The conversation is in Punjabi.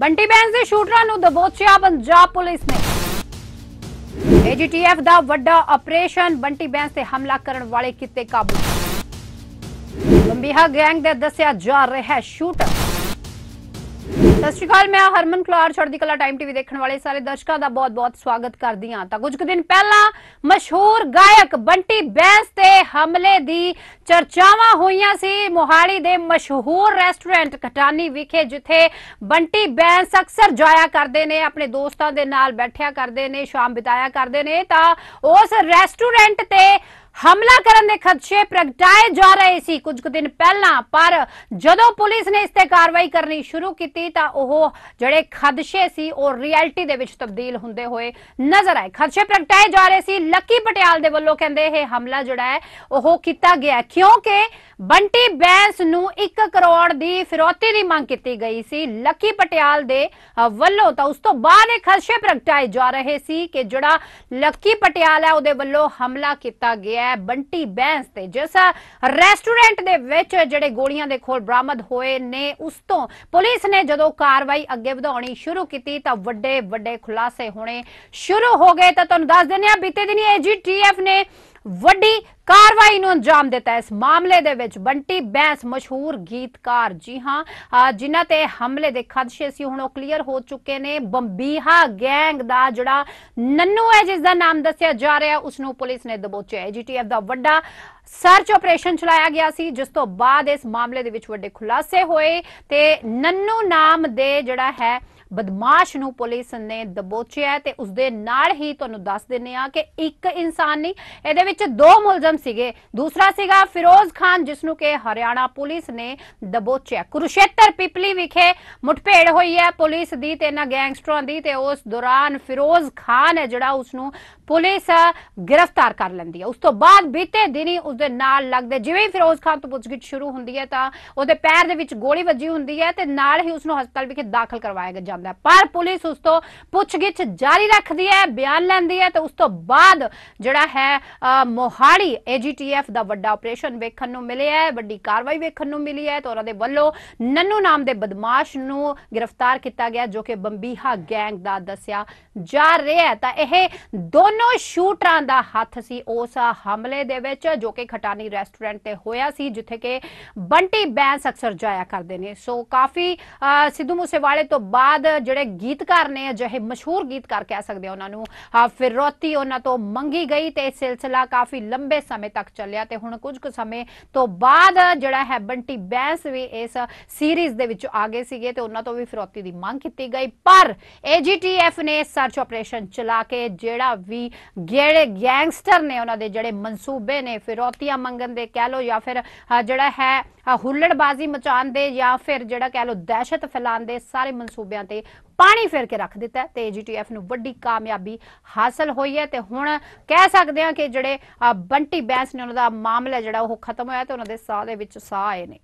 ਬੰਟੀ ਬੈਂਸ ਦੇ ਸ਼ੂਟਰਾਂ ਨੂੰ ਦਬੋਚਿਆ ਪੰਜਾਬ ਪੁਲਿਸ ਨੇ ਏਜੀਟੀਐਫ ਦਾ ਵੱਡਾ ਆਪਰੇਸ਼ਨ ਬੰਟੀ ਬੈਂਸ ਤੇ ਹਮਲਾ ਕਰਨ ਵਾਲੇ ਕਿਤੇ ਕਾਬੂ ਲੰਬੀਹਾ ਗੈਂਗ ਦੇ ਦੱਸਿਆ ਜਾ ਰਿਹਾ ਸ਼ੂਟਰ ਸਤਿ ਸ਼੍ਰੀ ਅਕਾਲ ਮੈਂ ਹਰਮਨ ਕਲਾਰ ਛੜਦੀ ਕਲਾ ਟਾਈਮ ਟੀਵੀ ਦੇਖਣ ਵਾਲੇ ਸਾਰੇ ਦਰਸ਼ਕਾਂ ਦਾ ਬਹੁਤ-ਬਹੁਤ ਸਵਾਗਤ ਕਰਦੀ ਹਾਂ ਤਾਂ ਕੁਝ ਕੁ ਦਿਨ ਪਹਿਲਾਂ ਮਸ਼ਹੂਰ ਗਾਇਕ ਬੰਟੀ ਬੈਂਸ ਤੇ ਹਮਲੇ ਦੀ ਚਰਚਾਵਾਂ ਹੋਈਆਂ ਸੀ ਮੋਹਾਲੀ ਦੇ ਮਸ਼ਹੂਰ ਰੈਸਟੋਰੈਂਟ ਕਟਾਨੀ ਵਿਖੇ ਜਿੱਥੇ ਬੰਟੀ ਬੈਂਸ ਅਕਸਰ ਜਾਇਆ ਕਰਦੇ ਨੇ ਆਪਣੇ ਦੋਸਤਾਂ ਦੇ ਨਾਲ ਬੈਠਿਆ ਕਰਦੇ ਨੇ ਸ਼ਾਮ ਬਿਤਾਇਆ ਕਰਦੇ ਨੇ ਤਾਂ ਉਸ ਰੈਸਟੋਰੈਂਟ ਤੇ ਹਮਲਾ ਕਰਨ ਦੇ ਖਦਸ਼ੇ ਪ੍ਰਗਟਾਏ ਜਾ ਰਹੇ ਸੀ ਕੁਝ ਕੁ ਦਿਨ ਪਹਿਲਾਂ ਪਰ ਜਦੋਂ ਪੁਲਿਸ ਨੇ ਇਸ ਤੇ ਕਾਰਵਾਈ ਕਰਨੀ ਸ਼ੁਰੂ ਕੀਤੀ ਤਾਂ ਉਹ ਜਿਹੜੇ ਖਦਸ਼ੇ ਸੀ ਉਹ ਰਿਐਲਿਟੀ ਦੇ ਵਿੱਚ ਤਬਦੀਲ ਹੁੰਦੇ ਹੋਏ ਨਜ਼ਰ ਆਏ ਖਦਸ਼ੇ ਪ੍ਰਗਟਾਏ ਜਾ ਰਹੇ ਸੀ ਲੱਕੀ ਪਟਿਆਲ ਦੇ ਵੱਲੋਂ ਕਹਿੰਦੇ ਇਹ ਹਮਲਾ ਜਿਹੜਾ ਹੈ ਉਹ ਕੀਤਾ ਗਿਆ ਕਿਉਂਕਿ ਬੰਟੀ ਬੈਂਸ ਨੂੰ 1 ਕਰੋੜ ਦੀ ਫਿਰੌਤੀ ਦੀ ਮੰਗ ਕੀਤੀ ਗਈ ਸੀ ਲੱਕੀ ਪਟਿਆਲ ਦੇ ਵੱਲੋਂ ਤਾਂ ਉਸ ਤੋਂ ਬਾਅਦ ਇਹ ਖਦਸ਼ੇ ਪ੍ਰਗਟਾਏ ਜਾ ਰਹੇ ਸੀ ਕਿ ਜਿਹੜਾ ਲੱਕੀ ਪਟਿਆਲ ਹੈ ਉਹਦੇ ਵੱਲੋਂ ਹਮਲਾ ਕੀਤਾ ਗਿਆ ਹੈ ਬੰਟੀ ਬੈਂਸ ਤੇ ਜਿਸ ਰੈਸਟੋਰੈਂਟ ਦੇ ਵਿੱਚ ਜਿਹੜੇ ਗੋਲੀਆਂ ਦੇ ਖੋਲ ਬਰਾਮਦ ਹੋਏ ਨੇ ਉਸ ਤੋਂ ਪੁਲਿਸ ਨੇ ਜਦੋਂ ਕਾਰਵਾਈ ਅੱਗੇ ਵਧਾਉਣੀ ਸ਼ੁਰੂ ਕੀਤੀ ਤਾਂ ਵੱਡੇ ਵੱਡੇ ਖੁਲਾਸੇ ਹੋਣੇ ਸ਼ੁਰੂ ਹੋ ਗਏ ਤਾਂ ਤੁਹਾਨੂੰ ਦੱਸ ਦਿੰਨੇ ਆ ਬੀਤੇ ਦਿਨੀ ਏਜੀਟੀਐਫ ਨੇ ਵੱਡੀ ਕਾਰਵਾਈ ਨੂੰ ਅੰਜਾਮ ਦਿੱਤਾ ਇਸ ਮਾਮਲੇ ਦੇ ਵਿੱਚ ਬੰਟੀ ਬੈਂਸ ਮਸ਼ਹੂਰ ਗੀਤਕਾਰ ਜੀ ਹਾਂ ਜਿਨ੍ਹਾਂ ਤੇ ਹਮਲੇ ਦੇ ਖਦਸ਼ੇ ਸੀ ਹੁਣ ਉਹ ਕਲੀਅਰ ਹੋ ਚੁੱਕੇ ਨੇ ਬੰਬੀਹਾ ਗੈਂਗ ਦਾ ਜਿਹੜਾ ਨੰਨੂ ਹੈ ਜਿਸ ਦਾ ਨਾਮ ਦੱਸਿਆ ਜਾ ਰਿਹਾ ਉਸ ਨੂੰ ਪੁਲਿਸ ਨੇ ਦਬੋਚਿਆ ਜੀਟੀਐਫ ਦਾ ਵੱਡਾ ਸਰਚ ਆਪਰੇਸ਼ਨ ਚਲਾਇਆ ਗਿਆ ਸੀ ਜਿਸ ਤੋਂ ਬਾਅਦ ਇਸ ਮਾਮਲੇ ਦੇ ਵਿੱਚ ਵੱਡੇ ਖੁਲਾਸੇ ਹੋਏ ਤੇ ਨੰਨੂ ਨਾਮ ਦੇ ਜਿਹੜਾ ਹੈ ਬਦਮਾਸ਼ ਨੂੰ ਪੁਲਿਸ ਨੇ ਦਬੋਚਿਆ ਤੇ ਉਸ ਦੇ ਨਾਲ ਹੀ ਤੁਹਾਨੂੰ ਦੱਸ ਦਿੰਨੇ ਆ ਕਿ ਇੱਕ ਇਨਸਾਨ ਨਹੀਂ ਇਹਦੇ ਵਿੱਚ ਦੋ ਮੁਲਜ਼ਮ ਸੀਗੇ ਦੂਸਰਾ ਸੀਗਾ ਫਿਰੋਜ਼ ਖਾਨ ਜਿਸ ਨੂੰ ਕਿ ਹਰਿਆਣਾ ਪੁਲਿਸ ਨੇ ਦਬੋਚਿਆ ਕੁਰੂਸ਼ੇਤਰ ਪਿਪਲੀ ਵਿਖੇ ਮੁਠਭੇੜ ਹੋਈ ਹੈ ਪੁਲਿਸ ਦੀ ਤੇ ਇਹਨਾਂ ਗੈਂਗਸਟਰਾਂ ਦੀ ਤੇ ਉਸ ਦੌਰਾਨ ਫਿਰੋਜ਼ ਖਾਨ ਹੈ ਜਿਹੜਾ ਉਸ ਨੂੰ ਪੁਲਿਸ ਗ੍ਰਿਫਤਾਰ ਕਰ ਲੈਂਦੀ ਹੈ ਉਸ ਤੋਂ ਬਾਅਦ ਬੀਤੇ ਦਿਨੀ ਉਸ ਦੇ ਨਾਲ ਲੱਗਦੇ ਜਿਵੇਂ ਹੀ ਫਿਰੋਜ਼ ਖਾਨ ਤੋਂ ਪੁੱਛਗਿੱਛ ਸ਼ੁਰੂ ਹੁੰਦੀ ਹੈ ਤਾਂ ਉਹਦੇ ਪੈਰ ਦੇ ਵਿੱਚ ਗੋਲੀ ਵੱਜੀ ਹੁੰਦੀ ਹੈ ਤੇ ਨਾਲ ਹੀ ਉਸ ਨੂੰ ਹਸਪਤਾਲ ਵਿਖੇ ਦਾਖਲ ਕਰਵਾਇਆ ਜਾਂਦਾ ਪਰ ਪੁਲਿਸ ਉਸ ਤੋਂ ਪੁੱਛਗਿੱਛ ਜਾਰੀ ਰੱਖਦੀ ਹੈ ਬਿਆਨ ਲੈਂਦੀ ਹੈ ਤੇ ਉਸ ਤੋਂ ਬਾਅਦ ਜਿਹੜਾ ਹੈ ਮੋਹਾਲੀ ਏਜੀਟੀਐਫ ਦਾ ਵੱਡਾ ਆਪਰੇਸ਼ਨ ਵੇਖਣ ਨੂੰ ਮਿਲਿਆ ਹੈ ਵੱਡੀ ਕਾਰਵਾਈ ਵੇਖਣ ਨੂੰ ਮਿਲੀ ਹੈ ਤੇ ਉਹਨਾਂ ਦੇ ਵੱਲੋਂ ਨੰਨੂ ਨਾਮ ਦੇ ਬਦਮਾਸ਼ ਨੂੰ ਗ੍ਰਿਫਤਾਰ ਕੀਤਾ ਗਿਆ ਜੋ ਕਿ ਬੰਬੀਹਾ ਗੈਂਗ ਦਾ ਦੱਸਿਆ ਜਾ ਰਿਹਾ ਹੈ ਤਾਂ ਇਹ ਦੋਨੋਂ ਤਿੰਨੋਂ ਸ਼ੂਟਰਾਂ ਦਾ ਹੱਥ ਸੀ ਉਸ ਹਮਲੇ ਦੇ ਵਿੱਚ ਜੋ ਕਿ ਖਟਾਨੀ ਰੈਸਟੋਰੈਂਟ ਤੇ ਹੋਇਆ ਸੀ ਜਿੱਥੇ ਕਿ ਬੰਟੀ ਬੈਂਸ ਅਕਸਰ ਜਾਇਆ ਕਰਦੇ ਨੇ ਸੋ ਕਾਫੀ ਸਿੱਧੂ ਮੂਸੇਵਾਲੇ ਤੋਂ ਬਾਅਦ ਜਿਹੜੇ ਗੀਤਕਾਰ ਨੇ ਅਜਿਹੇ ਮਸ਼ਹੂਰ ਗੀਤਕਾਰ ਕਹਿ ਸਕਦੇ ਆ ਉਹਨਾਂ ਨੂੰ ਫਿਰੋਤੀ ਉਹਨਾਂ ਤੋਂ ਮੰਗੀ ਗਈ ਤੇ ਇਹ ਸਿਲਸਿਲਾ ਕਾਫੀ ਲੰਬੇ ਸਮੇਂ ਤੱਕ ਚੱਲਿਆ ਤੇ ਹੁਣ ਕੁਝ ਕੁ ਸਮੇਂ ਤੋਂ ਬਾਅਦ ਜਿਹੜਾ ਹੈ ਬੰਟੀ ਬੈਂਸ ਵੀ ਇਸ ਸੀਰੀਜ਼ ਦੇ ਵਿੱਚ ਆ ਗਏ ਸੀਗੇ ਤੇ ਉਹਨਾਂ ਤੋਂ ਵੀ ਫਿਰੋਤੀ ਦੀ ਮੰਗ ਕੀਤੀ ਗਈ ਪਰ ਏਜੀਟੀਐਫ ਨੇ ਸਰਚ ਆਪਰੇਸ਼ਨ ਚਲਾ ਕੇ ਜਿਹੜਾ ਵੀ ਜਿਹੜੇ ਗੈਂਗਸਟਰ ਨੇ ਉਹਨਾਂ ਦੇ ਜਿਹੜੇ ਮਨਸੂਬੇ ਨੇ ਫਿਰੌਤੀਆਂ ਮੰਗਣ ਦੇ ਕਹਿ ਲੋ ਜਾਂ ਫਿਰ ਜਿਹੜਾ ਹੈ ਹੁੱਲੜਬਾਜ਼ੀ ਮਚਾਉਣ ਦੇ ਜਾਂ ਫਿਰ ਜਿਹੜਾ ਕਹਿ ਲੋ ਦਹਿਸ਼ਤ ਫੈਲਾਉਣ ਦੇ ਸਾਰੇ ਮਨਸੂਬਿਆਂ ਤੇ ਪਾਣੀ ਫੇਰ ਕੇ ਰੱਖ ਦਿੱਤਾ ਤੇ ਜੀਟੀਐਫ ਨੂੰ ਵੱਡੀ ਕਾਮਯਾਬੀ ਹਾਸਲ ਹੋਈ ਹੈ ਤੇ ਹੁਣ ਕਹਿ ਸਕਦੇ ਹਾਂ ਕਿ ਜਿਹੜੇ ਬੰਟੀ ਬੈਂਸ ਨੇ ਉਹਨਾਂ ਦਾ ਮਾਮਲਾ ਜਿਹੜਾ ਉਹ ਖਤਮ ਹੋਇਆ ਤੇ ਉਹਨਾਂ ਦੇ ਸਾਹ ਦੇ ਵਿੱਚ ਸਾਹ ਆਏ ਨੇ